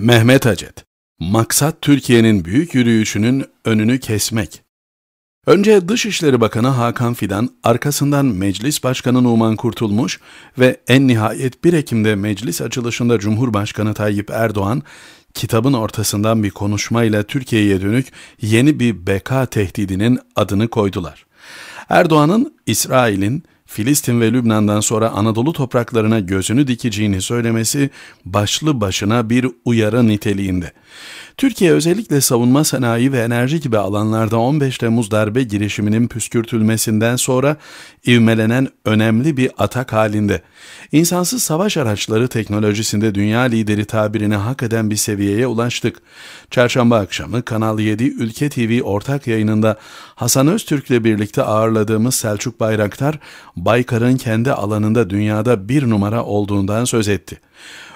Mehmet Acet Maksat Türkiye'nin büyük yürüyüşünün önünü kesmek. Önce Dışişleri Bakanı Hakan Fidan, arkasından Meclis Başkanı Numan Kurtulmuş ve en nihayet 1 Ekim'de meclis açılışında Cumhurbaşkanı Tayyip Erdoğan, kitabın ortasından bir konuşmayla Türkiye'ye dönük yeni bir beka tehdidinin adını koydular. Erdoğan'ın İsrail'in Filistin ve Lübnan'dan sonra Anadolu topraklarına gözünü dikeceğini söylemesi başlı başına bir uyarı niteliğinde. Türkiye özellikle savunma sanayi ve enerji gibi alanlarda 15 Temmuz darbe girişiminin püskürtülmesinden sonra ivmelenen önemli bir atak halinde. İnsansız savaş araçları teknolojisinde dünya lideri tabirine hak eden bir seviyeye ulaştık. Çarşamba akşamı Kanal 7 Ülke TV ortak yayınında Hasan Öztürk ile birlikte ağırladığımız Selçuk Bayraktar, Baykar'ın kendi alanında dünyada bir numara olduğundan söz etti.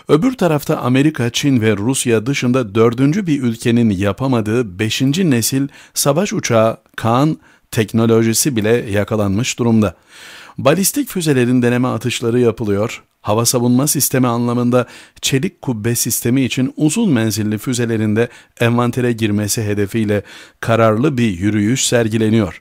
Öbür tarafta Amerika, Çin ve Rusya dışında dördüncü bir ülkenin yapamadığı beşinci nesil savaş uçağı Kaan teknolojisi bile yakalanmış durumda. Balistik füzelerin deneme atışları yapılıyor. Hava savunma sistemi anlamında çelik kubbe sistemi için uzun menzilli füzelerinde envantere girmesi hedefiyle kararlı bir yürüyüş sergileniyor.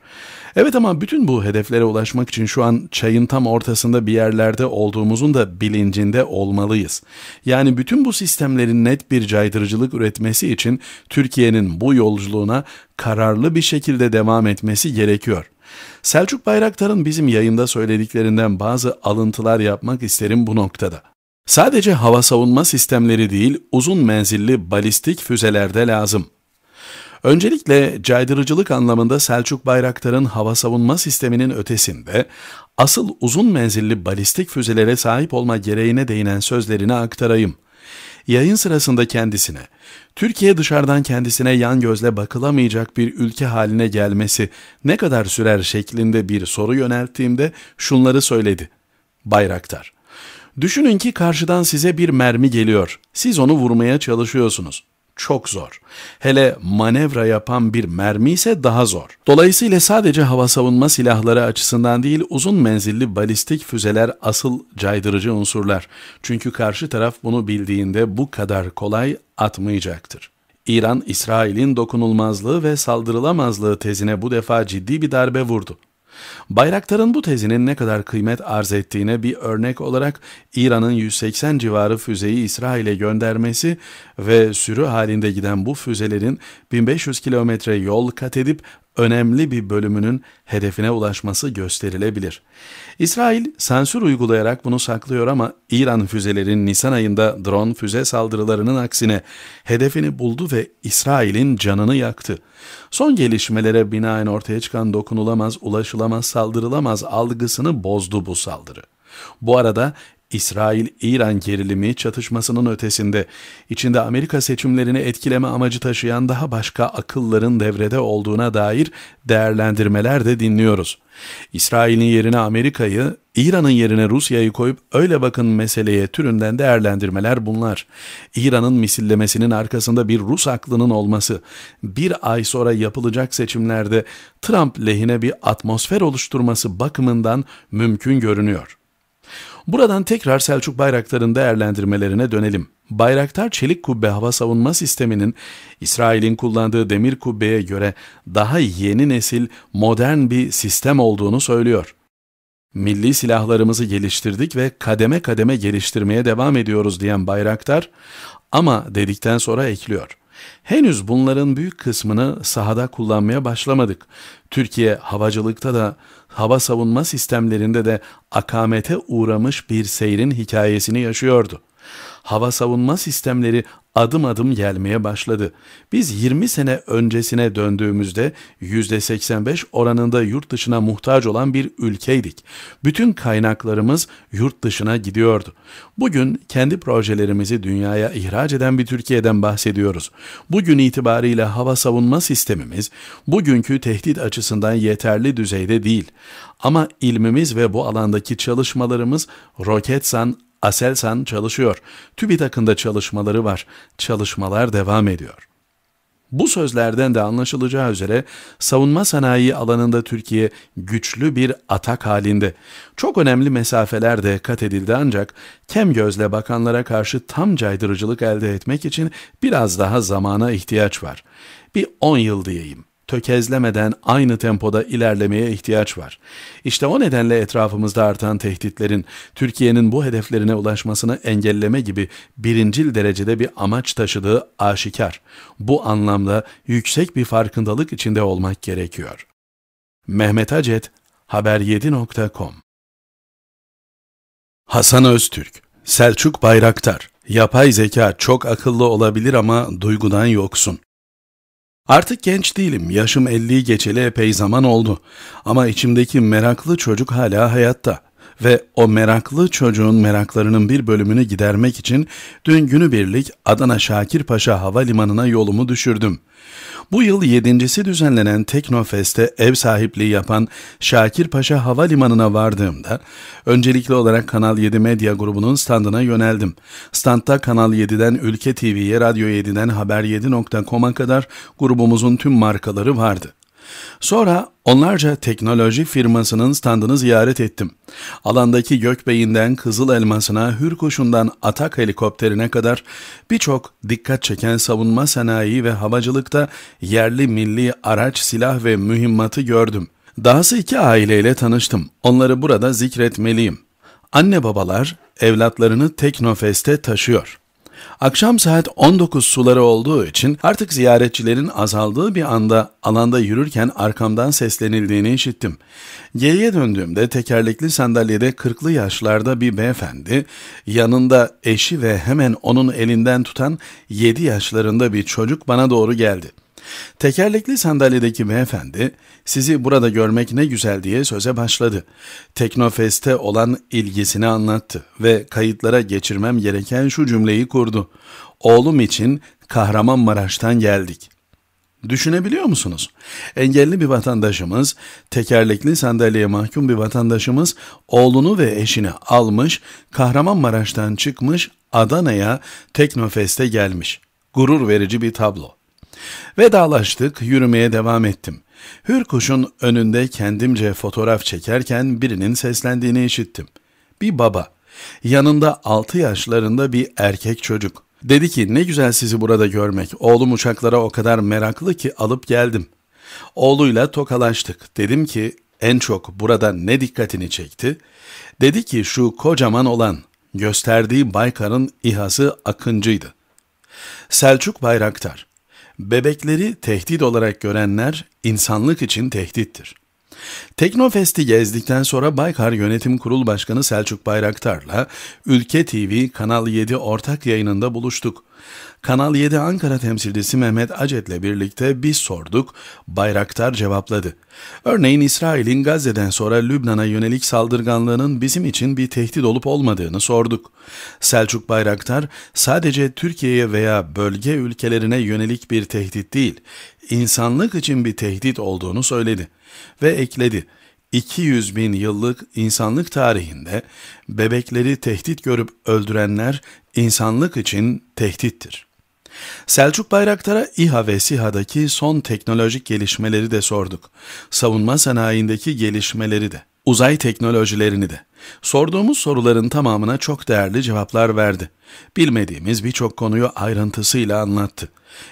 Evet ama bütün bu hedeflere ulaşmak için şu an çayın tam ortasında bir yerlerde olduğumuzun da bilincinde olmalıyız. Yani bütün bu sistemlerin net bir caydırıcılık üretmesi için Türkiye'nin bu yolculuğuna kararlı bir şekilde devam etmesi gerekiyor. Selçuk Bayraktar'ın bizim yayında söylediklerinden bazı alıntılar yapmak isterim bu noktada. Sadece hava savunma sistemleri değil, uzun menzilli balistik füzeler de lazım. Öncelikle caydırıcılık anlamında Selçuk Bayraktar'ın hava savunma sisteminin ötesinde asıl uzun menzilli balistik füzelere sahip olma gereğine değinen sözlerini aktarayım. Yayın sırasında kendisine, Türkiye dışarıdan kendisine yan gözle bakılamayacak bir ülke haline gelmesi ne kadar sürer şeklinde bir soru yönelttiğimde şunları söyledi. Bayraktar, düşünün ki karşıdan size bir mermi geliyor, siz onu vurmaya çalışıyorsunuz çok zor. Hele manevra yapan bir mermi ise daha zor. Dolayısıyla sadece hava savunma silahları açısından değil uzun menzilli balistik füzeler asıl caydırıcı unsurlar. Çünkü karşı taraf bunu bildiğinde bu kadar kolay atmayacaktır. İran, İsrail'in dokunulmazlığı ve saldırılamazlığı tezine bu defa ciddi bir darbe vurdu. Bayraktar'ın bu tezinin ne kadar kıymet arz ettiğine bir örnek olarak İran'ın 180 civarı füzeyi İsrail'e göndermesi ve sürü halinde giden bu füzelerin 1500 kilometre yol kat edip önemli bir bölümünün hedefine ulaşması gösterilebilir. İsrail sansür uygulayarak bunu saklıyor ama İran füzeleri Nisan ayında drone füze saldırılarının aksine hedefini buldu ve İsrail'in canını yaktı. Son gelişmelere binaen ortaya çıkan dokunulamaz, ulaşılamaz, saldırılamaz algısını bozdu bu saldırı. Bu arada İsrail-İran gerilimi çatışmasının ötesinde içinde Amerika seçimlerini etkileme amacı taşıyan daha başka akılların devrede olduğuna dair değerlendirmeler de dinliyoruz. İsrail'in yerine Amerika'yı, İran'ın yerine Rusya'yı koyup öyle bakın meseleye türünden değerlendirmeler bunlar. İran'ın misillemesinin arkasında bir Rus aklının olması, bir ay sonra yapılacak seçimlerde Trump lehine bir atmosfer oluşturması bakımından mümkün görünüyor. Buradan tekrar Selçuk Bayraktar'ın değerlendirmelerine dönelim. Bayraktar çelik kubbe hava savunma sisteminin İsrail'in kullandığı demir kubbeye göre daha yeni nesil modern bir sistem olduğunu söylüyor. Milli silahlarımızı geliştirdik ve kademe kademe geliştirmeye devam ediyoruz diyen Bayraktar ama dedikten sonra ekliyor. Henüz bunların büyük kısmını sahada kullanmaya başlamadık. Türkiye havacılıkta da hava savunma sistemlerinde de akamete uğramış bir seyrin hikayesini yaşıyordu. Hava savunma sistemleri adım adım gelmeye başladı. Biz 20 sene öncesine döndüğümüzde %85 oranında yurt dışına muhtaç olan bir ülkeydik. Bütün kaynaklarımız yurt dışına gidiyordu. Bugün kendi projelerimizi dünyaya ihraç eden bir Türkiye'den bahsediyoruz. Bugün itibariyle hava savunma sistemimiz bugünkü tehdit açısından yeterli düzeyde değil. Ama ilmimiz ve bu alandaki çalışmalarımız Roketsan Aselsan çalışıyor. TÜBİTAK'ın da çalışmaları var. Çalışmalar devam ediyor. Bu sözlerden de anlaşılacağı üzere savunma sanayi alanında Türkiye güçlü bir atak halinde. Çok önemli mesafeler de kat edildi ancak kem gözle bakanlara karşı tam caydırıcılık elde etmek için biraz daha zamana ihtiyaç var. Bir 10 yıl diyeyim tökezlemeden aynı tempoda ilerlemeye ihtiyaç var. İşte o nedenle etrafımızda artan tehditlerin Türkiye'nin bu hedeflerine ulaşmasını engelleme gibi birincil derecede bir amaç taşıdığı aşikar. Bu anlamda yüksek bir farkındalık içinde olmak gerekiyor. Mehmet Acet, haber7.com Hasan Öztürk, Selçuk Bayraktar Yapay zeka çok akıllı olabilir ama duygudan yoksun. Artık genç değilim, yaşım 50'yi geçeli epey zaman oldu. Ama içimdeki meraklı çocuk hala hayatta ve o meraklı çocuğun meraklarının bir bölümünü gidermek için dün günübirlik Adana Şakirpaşa Paşa Havalimanı'na yolumu düşürdüm. Bu yıl yedincisi düzenlenen teknofeste ev sahipliği yapan Şakirpaşa Paşa Havalimanı'na vardığımda öncelikli olarak Kanal 7 Medya grubunun standına yöneldim. Standta Kanal 7'den Ülke TV'ye, Radyo 7'den Haber7.com'a kadar grubumuzun tüm markaları vardı. Sonra onlarca teknoloji firmasının standını ziyaret ettim. Alandaki gökbeyinden kızıl elmasına, hürkuşundan atak helikopterine kadar birçok dikkat çeken savunma sanayi ve havacılıkta yerli milli araç, silah ve mühimmatı gördüm. Dahası iki aileyle tanıştım. Onları burada zikretmeliyim. Anne babalar evlatlarını Teknofest'e taşıyor. Akşam saat 19 suları olduğu için artık ziyaretçilerin azaldığı bir anda alanda yürürken arkamdan seslenildiğini işittim. Geriye döndüğümde tekerlekli sandalyede kırklı yaşlarda bir beyefendi, yanında eşi ve hemen onun elinden tutan 7 yaşlarında bir çocuk bana doğru geldi. Tekerlekli sandalyedeki beyefendi, sizi burada görmek ne güzel diye söze başladı. Teknofest'e olan ilgisini anlattı ve kayıtlara geçirmem gereken şu cümleyi kurdu. Oğlum için Kahramanmaraş'tan geldik. Düşünebiliyor musunuz? Engelli bir vatandaşımız, tekerlekli sandalyeye mahkum bir vatandaşımız oğlunu ve eşini almış, Kahramanmaraş'tan çıkmış Adana'ya Teknofest'e gelmiş. Gurur verici bir tablo. Vedalaştık, yürümeye devam ettim. Hürkuş'un önünde kendimce fotoğraf çekerken birinin seslendiğini işittim. Bir baba, yanında 6 yaşlarında bir erkek çocuk. Dedi ki ne güzel sizi burada görmek, oğlum uçaklara o kadar meraklı ki alıp geldim. Oğluyla tokalaştık. Dedim ki en çok burada ne dikkatini çekti? Dedi ki şu kocaman olan, gösterdiği Baykar'ın ihası Akıncı'ydı. Selçuk Bayraktar, Bebekleri tehdit olarak görenler insanlık için tehdittir. Teknofest'i gezdikten sonra Baykar Yönetim Kurul Başkanı Selçuk Bayraktar'la Ülke TV Kanal 7 ortak yayınında buluştuk. Kanal 7 Ankara temsilcisi Mehmet Acet'le birlikte biz sorduk, Bayraktar cevapladı. Örneğin İsrail'in Gazze'den sonra Lübnan'a yönelik saldırganlığının bizim için bir tehdit olup olmadığını sorduk. Selçuk Bayraktar sadece Türkiye'ye veya bölge ülkelerine yönelik bir tehdit değil, insanlık için bir tehdit olduğunu söyledi ve ekledi. 200 bin yıllık insanlık tarihinde bebekleri tehdit görüp öldürenler insanlık için tehdittir. Selçuk Bayraktar'a İHA ve SİHA'daki son teknolojik gelişmeleri de sorduk. Savunma sanayindeki gelişmeleri de, uzay teknolojilerini de. Sorduğumuz soruların tamamına çok değerli cevaplar verdi. Bilmediğimiz birçok konuyu ayrıntısıyla anlattı.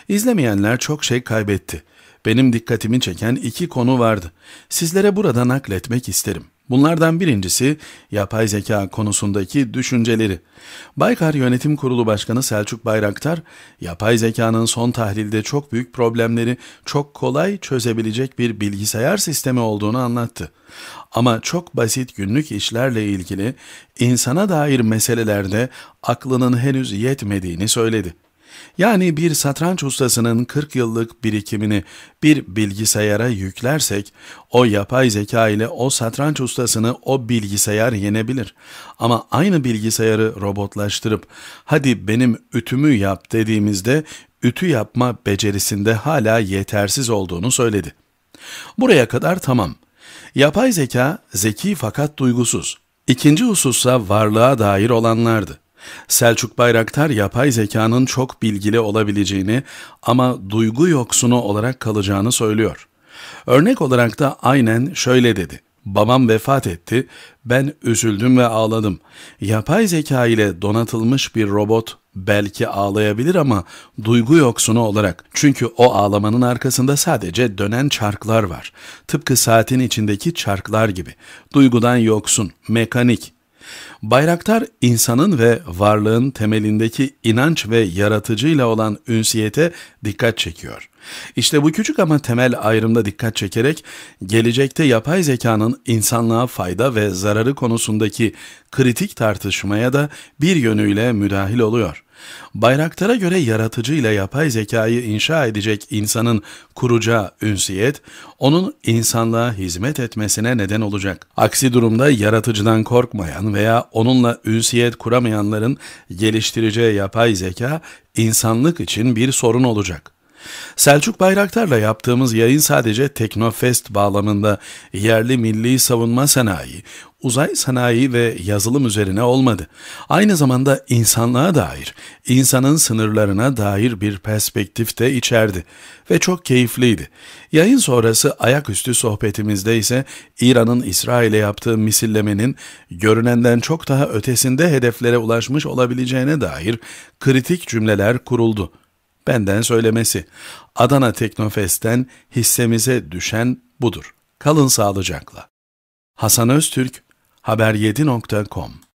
İzlemeyenler çok şey kaybetti benim dikkatimi çeken iki konu vardı. Sizlere burada nakletmek isterim. Bunlardan birincisi yapay zeka konusundaki düşünceleri. Baykar Yönetim Kurulu Başkanı Selçuk Bayraktar, yapay zekanın son tahlilde çok büyük problemleri çok kolay çözebilecek bir bilgisayar sistemi olduğunu anlattı. Ama çok basit günlük işlerle ilgili insana dair meselelerde aklının henüz yetmediğini söyledi. Yani bir satranç ustasının 40 yıllık birikimini bir bilgisayara yüklersek, o yapay zeka ile o satranç ustasını o bilgisayar yenebilir. Ama aynı bilgisayarı robotlaştırıp, hadi benim ütümü yap dediğimizde, ütü yapma becerisinde hala yetersiz olduğunu söyledi. Buraya kadar tamam. Yapay zeka zeki fakat duygusuz. İkinci husussa varlığa dair olanlardı. Selçuk Bayraktar yapay zekanın çok bilgili olabileceğini ama duygu yoksunu olarak kalacağını söylüyor. Örnek olarak da aynen şöyle dedi. Babam vefat etti, ben üzüldüm ve ağladım. Yapay zeka ile donatılmış bir robot belki ağlayabilir ama duygu yoksunu olarak. Çünkü o ağlamanın arkasında sadece dönen çarklar var. Tıpkı saatin içindeki çarklar gibi. Duygudan yoksun, mekanik, Bayraktar insanın ve varlığın temelindeki inanç ve yaratıcıyla olan ünsiyete dikkat çekiyor. İşte bu küçük ama temel ayrımda dikkat çekerek gelecekte yapay zekanın insanlığa fayda ve zararı konusundaki kritik tartışmaya da bir yönüyle müdahil oluyor. Bayraktar'a göre yaratıcı ile yapay zekayı inşa edecek insanın kuracağı ünsiyet, onun insanlığa hizmet etmesine neden olacak. Aksi durumda yaratıcıdan korkmayan veya onunla ünsiyet kuramayanların geliştireceği yapay zeka, insanlık için bir sorun olacak.'' Selçuk Bayraktar'la yaptığımız yayın sadece Teknofest bağlamında yerli milli savunma sanayi, uzay sanayi ve yazılım üzerine olmadı. Aynı zamanda insanlığa dair, insanın sınırlarına dair bir perspektif de içerdi ve çok keyifliydi. Yayın sonrası ayaküstü sohbetimizde ise İran'ın İsrail'e yaptığı misillemenin görünenden çok daha ötesinde hedeflere ulaşmış olabileceğine dair kritik cümleler kuruldu. Benden söylemesi, Adana Teknofest'ten hissemize düşen budur. Kalın sağlıcakla. Hasan Öztürk, haber7.com